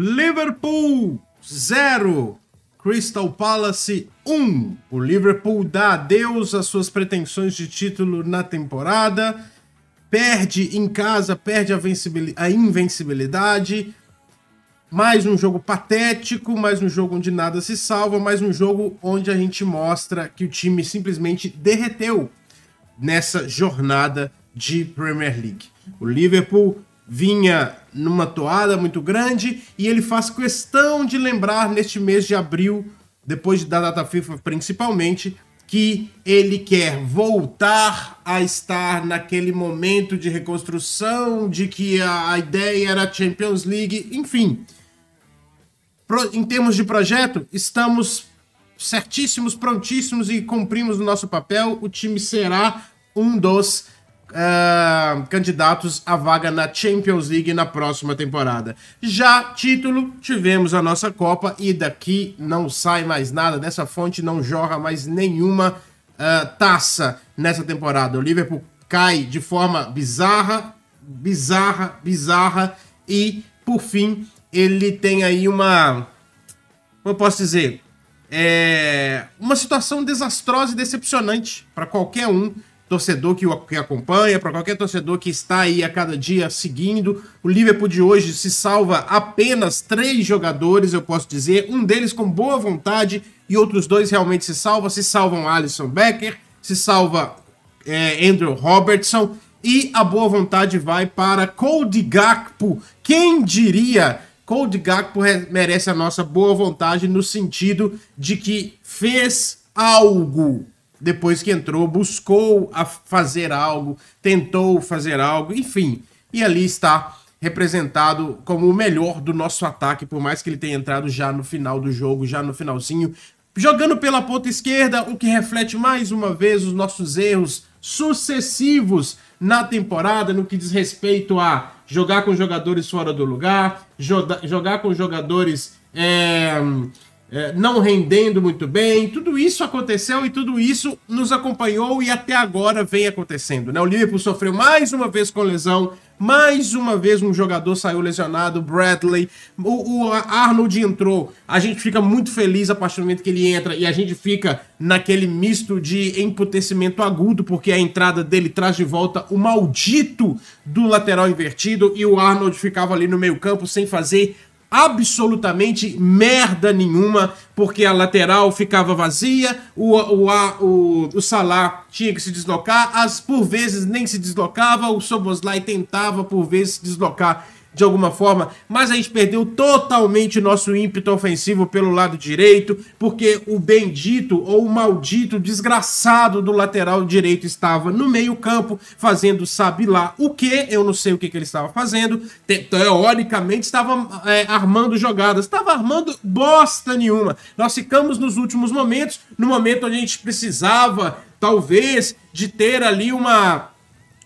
Liverpool 0, Crystal Palace 1. Um. O Liverpool dá adeus às suas pretensões de título na temporada, perde em casa, perde a, a invencibilidade. Mais um jogo patético, mais um jogo onde nada se salva, mais um jogo onde a gente mostra que o time simplesmente derreteu nessa jornada de Premier League. O Liverpool vinha numa toada muito grande e ele faz questão de lembrar neste mês de abril, depois da data FIFA principalmente, que ele quer voltar a estar naquele momento de reconstrução, de que a ideia era Champions League, enfim. Pro, em termos de projeto, estamos certíssimos, prontíssimos e cumprimos o nosso papel. O time será um dos uh, candidatos à vaga na Champions League na próxima temporada. Já título, tivemos a nossa Copa e daqui não sai mais nada, dessa fonte não jorra mais nenhuma uh, taça nessa temporada. O Liverpool cai de forma bizarra, bizarra, bizarra e, por fim, ele tem aí uma. Como eu posso dizer? É uma situação desastrosa e decepcionante para qualquer um torcedor que, o, que acompanha, para qualquer torcedor que está aí a cada dia seguindo. O Liverpool de hoje se salva apenas três jogadores, eu posso dizer, um deles com boa vontade e outros dois realmente se salva Se salvam Alisson Becker, se salva é, Andrew Robertson e a boa vontade vai para Cody Gakpo. Quem diria? Cody Gakpo merece a nossa boa vontade no sentido de que fez algo depois que entrou, buscou fazer algo, tentou fazer algo, enfim. E ali está representado como o melhor do nosso ataque, por mais que ele tenha entrado já no final do jogo, já no finalzinho. Jogando pela ponta esquerda, o que reflete mais uma vez os nossos erros sucessivos na temporada no que diz respeito a jogar com jogadores fora do lugar, joga jogar com jogadores. É é, não rendendo muito bem. Tudo isso aconteceu e tudo isso nos acompanhou e até agora vem acontecendo. Né? O Liverpool sofreu mais uma vez com lesão, mais uma vez um jogador saiu lesionado, Bradley, o, o Arnold entrou. A gente fica muito feliz a partir do momento que ele entra e a gente fica naquele misto de emputecimento agudo, porque a entrada dele traz de volta o maldito do lateral invertido e o Arnold ficava ali no meio campo sem fazer absolutamente merda nenhuma, porque a lateral ficava vazia, o, o, a, o, o Salah tinha que se deslocar, as por vezes nem se deslocava, o Soboslai tentava por vezes se deslocar de alguma forma, mas a gente perdeu totalmente nosso ímpeto ofensivo pelo lado direito, porque o bendito ou o maldito desgraçado do lateral direito estava no meio-campo, fazendo sabe lá o que, eu não sei o que, que ele estava fazendo, teoricamente estava é, armando jogadas, estava armando bosta nenhuma. Nós ficamos nos últimos momentos, no momento onde a gente precisava, talvez, de ter ali uma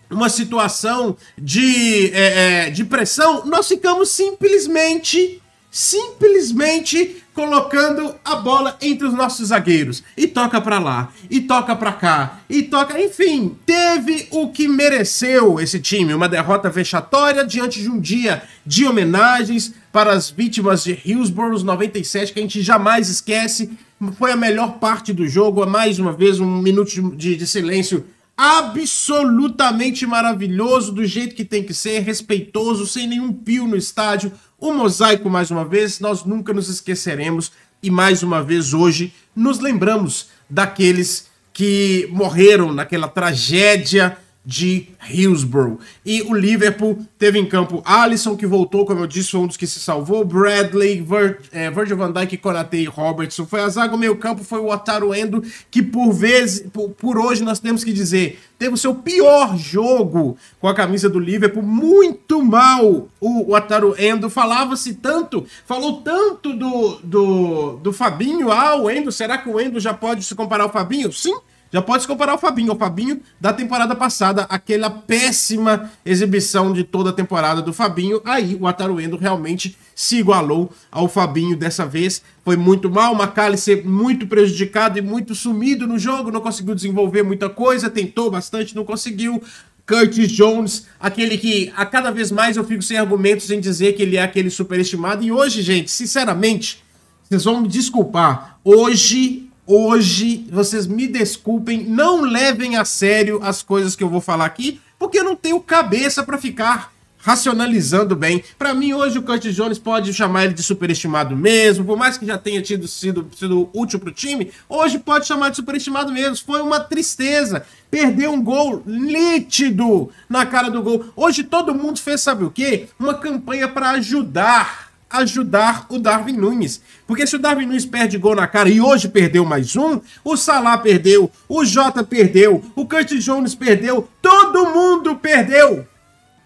uma situação de, é, é, de pressão, nós ficamos simplesmente, simplesmente colocando a bola entre os nossos zagueiros. E toca para lá, e toca para cá, e toca. Enfim, teve o que mereceu esse time. Uma derrota vexatória diante de um dia de homenagens para as vítimas de Hillsborough 97, que a gente jamais esquece. Foi a melhor parte do jogo. É mais uma vez, um minuto de, de silêncio absolutamente maravilhoso, do jeito que tem que ser, respeitoso, sem nenhum pio no estádio. O mosaico, mais uma vez, nós nunca nos esqueceremos e, mais uma vez, hoje nos lembramos daqueles que morreram naquela tragédia de Hillsborough. E o Liverpool teve em campo Alisson, que voltou, como eu disse, foi um dos que se salvou, Bradley, Vir, é, Virgil van Dijk, Konate e Robertson. Foi a zaga, o meio campo foi o Ataru Endo que por vezes, por, por hoje nós temos que dizer, teve o seu pior jogo com a camisa do Liverpool, muito mal o Ataru Endo Falava-se tanto, falou tanto do, do, do Fabinho, ah, o Endo, será que o Endo já pode se comparar ao Fabinho? Sim, já pode se comparar ao Fabinho. O Fabinho da temporada passada, aquela péssima exibição de toda a temporada do Fabinho. Aí o Ataruendo realmente se igualou ao Fabinho dessa vez. Foi muito mal, o ser muito prejudicado e muito sumido no jogo, não conseguiu desenvolver muita coisa, tentou bastante, não conseguiu. Curtis Jones, aquele que a cada vez mais eu fico sem argumentos em dizer que ele é aquele superestimado. E hoje, gente, sinceramente, vocês vão me desculpar. Hoje hoje, vocês me desculpem, não levem a sério as coisas que eu vou falar aqui, porque eu não tenho cabeça para ficar racionalizando bem. Para mim, hoje, o Curtis Jones pode chamar ele de superestimado mesmo, por mais que já tenha tido sido, sido útil para o time, hoje pode chamar de superestimado mesmo. Foi uma tristeza. Perdeu um gol nítido na cara do gol. Hoje todo mundo fez, sabe o quê? Uma campanha para ajudar ajudar o Darwin Nunes. Porque se o Darwin Nunes perde gol na cara e hoje perdeu mais um, o Salah perdeu, o Jota perdeu, o Curtis Jones perdeu, todo mundo perdeu.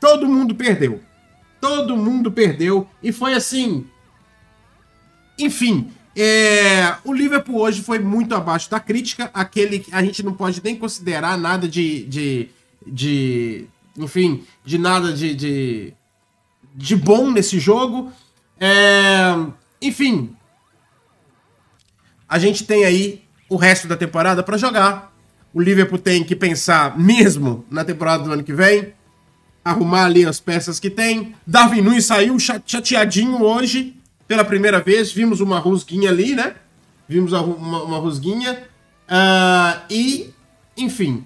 Todo mundo perdeu. Todo mundo perdeu. E foi assim. Enfim, é, o Liverpool hoje foi muito abaixo da crítica, aquele que a gente não pode nem considerar nada de. de, de enfim, de nada de, de, de bom nesse jogo. É... Enfim, a gente tem aí o resto da temporada para jogar. O Liverpool tem que pensar mesmo na temporada do ano que vem, arrumar ali as peças que tem. Darwin Nunes saiu chateadinho hoje pela primeira vez. Vimos uma rusguinha ali, né? Vimos uma, uma rusguinha. Uh, e, enfim,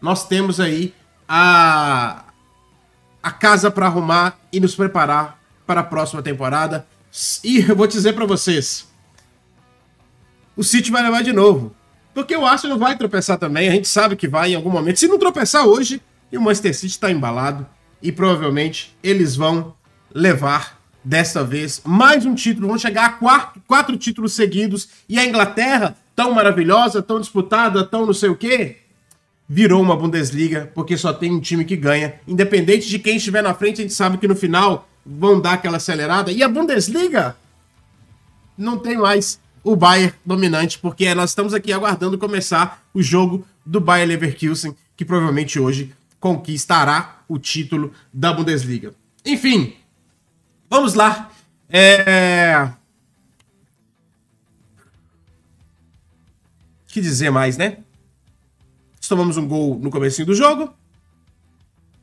nós temos aí a, a casa para arrumar e nos preparar para a próxima temporada. E eu vou dizer para vocês, o City vai levar de novo. Porque o Arsenal vai tropeçar também, a gente sabe que vai em algum momento. Se não tropeçar hoje, e o Manchester City está embalado, e provavelmente eles vão levar dessa vez mais um título. Vão chegar a quatro, quatro títulos seguidos, e a Inglaterra, tão maravilhosa, tão disputada, tão não sei o quê, virou uma Bundesliga, porque só tem um time que ganha. Independente de quem estiver na frente, a gente sabe que no final vão dar aquela acelerada. E a Bundesliga não tem mais o Bayern dominante, porque nós estamos aqui aguardando começar o jogo do Bayern Leverkusen, que provavelmente hoje conquistará o título da Bundesliga. Enfim, vamos lá. É... que dizer mais, né? Tomamos um gol no começo do jogo.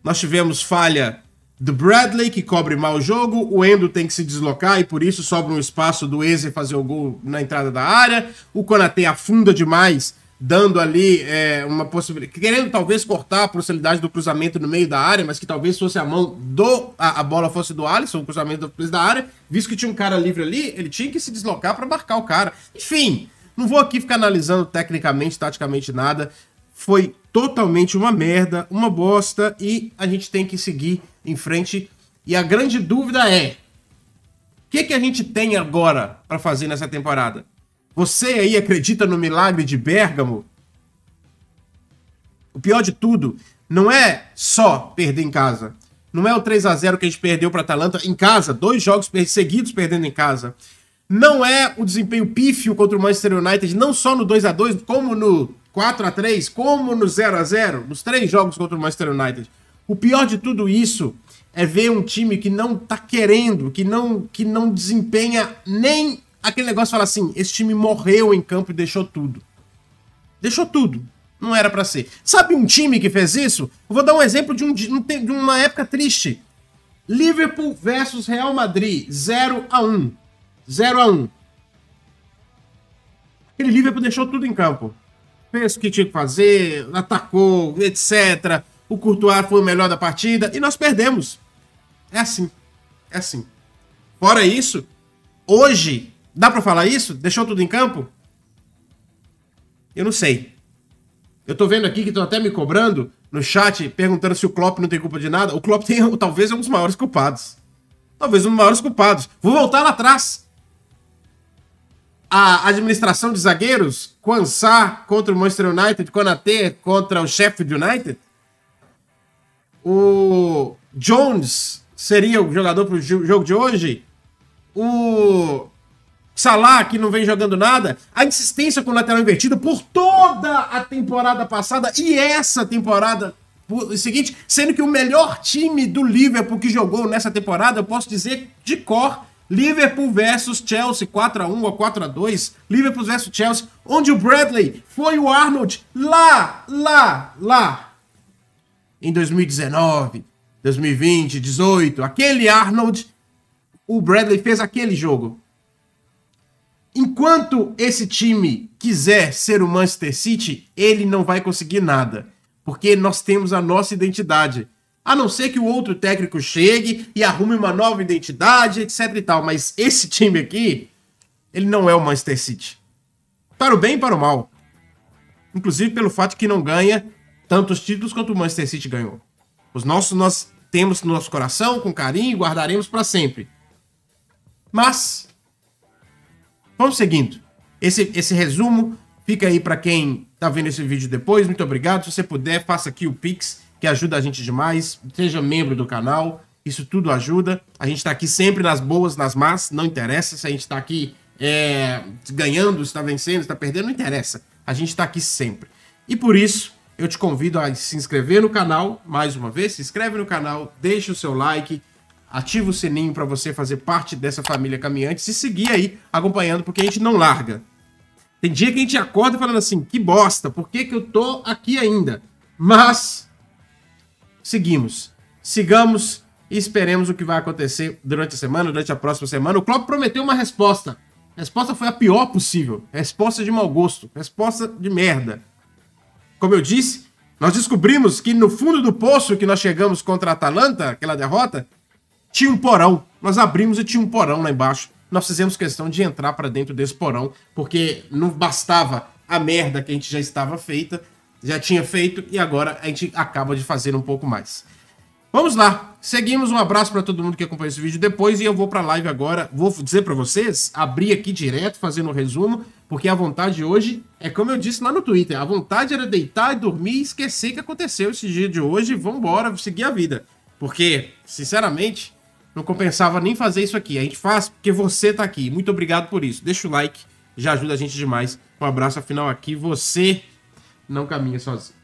Nós tivemos falha The Bradley, que cobre mal o jogo, o Endo tem que se deslocar e por isso sobra um espaço do Eze fazer o gol na entrada da área, o Konate afunda demais, dando ali é, uma possibilidade, querendo talvez cortar a possibilidade do cruzamento no meio da área, mas que talvez fosse a mão do, a, a bola fosse do Alisson, o cruzamento da área, visto que tinha um cara livre ali, ele tinha que se deslocar para marcar o cara, enfim... Não vou aqui ficar analisando tecnicamente, taticamente nada. Foi totalmente uma merda, uma bosta e a gente tem que seguir em frente. E a grande dúvida é: o que, que a gente tem agora para fazer nessa temporada? Você aí acredita no milagre de Bérgamo? O pior de tudo não é só perder em casa. Não é o 3 a 0 que a gente perdeu para Atalanta em casa, dois jogos seguidos perdendo em casa. Não é o desempenho pífio contra o Manchester United, não só no 2 a 2 como no 4 a 3 como no 0 a 0 nos três jogos contra o Manchester United. O pior de tudo isso é ver um time que não tá querendo, que não, que não desempenha nem aquele negócio fala assim, esse time morreu em campo e deixou tudo. Deixou tudo. Não era para ser. Sabe um time que fez isso? Eu vou dar um exemplo de, um, de uma época triste. Liverpool versus Real Madrid, 0 a 1. 0 a 1. Aquele Liverpool deixou tudo em campo. Fez o que tinha que fazer, atacou, etc o Courtois foi o melhor da partida e nós perdemos. É assim. É assim. Fora isso, hoje, dá para falar isso? Deixou tudo em campo? Eu não sei. Eu tô vendo aqui que estão até me cobrando no chat, perguntando se o Klopp não tem culpa de nada. O Klopp tem talvez é um dos maiores culpados. Talvez um dos maiores culpados. Vou voltar lá atrás. A administração de zagueiros, Kwansá contra o Manchester United, Konaté contra o Sheffield United o Jones seria o jogador para o jogo de hoje. O Salah, que não vem jogando nada, a insistência com o lateral invertido por toda a temporada passada e essa temporada seguinte, sendo que o melhor time do Liverpool que jogou nessa temporada, eu posso dizer de cor, Liverpool versus Chelsea, 4 a 1 ou 4 a 2, Liverpool versus Chelsea, onde o Bradley foi o Arnold lá, lá, lá, em 2019, 2020, 18, aquele Arnold, o Bradley fez aquele jogo. Enquanto esse time quiser ser o Manchester City, ele não vai conseguir nada, porque nós temos a nossa identidade. A não ser que o outro técnico chegue e arrume uma nova identidade, etc e tal, mas esse time aqui, ele não é o Manchester City. Para o bem e para o mal. Inclusive pelo fato que não ganha tantos títulos quanto o Manchester City ganhou. Os nossos nós temos no nosso coração, com carinho, e guardaremos para sempre. Mas, vamos seguindo. Esse, esse resumo fica aí para quem está vendo esse vídeo depois. Muito obrigado. Se você puder, faça aqui o Pix, que ajuda a gente demais. Seja membro do canal, isso tudo ajuda. A gente está aqui sempre nas boas, nas más, não interessa se a gente está aqui é, ganhando, se está vencendo, se está perdendo, não interessa. A gente está aqui sempre. E por isso, eu te convido a se inscrever no canal, mais uma vez, se inscreve no canal, deixa o seu like, ativa o sininho para você fazer parte dessa família caminhante e seguir aí acompanhando, porque a gente não larga. Tem dia que a gente acorda falando assim, que bosta, por que, que eu tô aqui ainda? Mas seguimos, sigamos e esperemos o que vai acontecer durante a semana, durante a próxima semana. O Klopp prometeu uma resposta. A resposta foi a pior possível. resposta de mau gosto. resposta de merda. Como eu disse, nós descobrimos que no fundo do poço que nós chegamos contra a Atalanta, aquela derrota, tinha um porão. Nós abrimos e tinha um porão lá embaixo. Nós fizemos questão de entrar para dentro desse porão, porque não bastava a merda que a gente já estava feita, já tinha feito e agora a gente acaba de fazer um pouco mais. Vamos lá. Seguimos, um abraço para todo mundo que acompanha esse vídeo depois e eu vou para a live agora. Vou dizer para vocês, abrir aqui direto, fazendo um resumo porque a vontade hoje, é como eu disse lá no Twitter, a vontade era deitar e dormir e esquecer que aconteceu esse dia de hoje e vambora, seguir a vida. Porque, sinceramente, não compensava nem fazer isso aqui. A gente faz porque você tá aqui. Muito obrigado por isso. Deixa o like, já ajuda a gente demais. Um abraço, afinal, aqui você não caminha sozinho.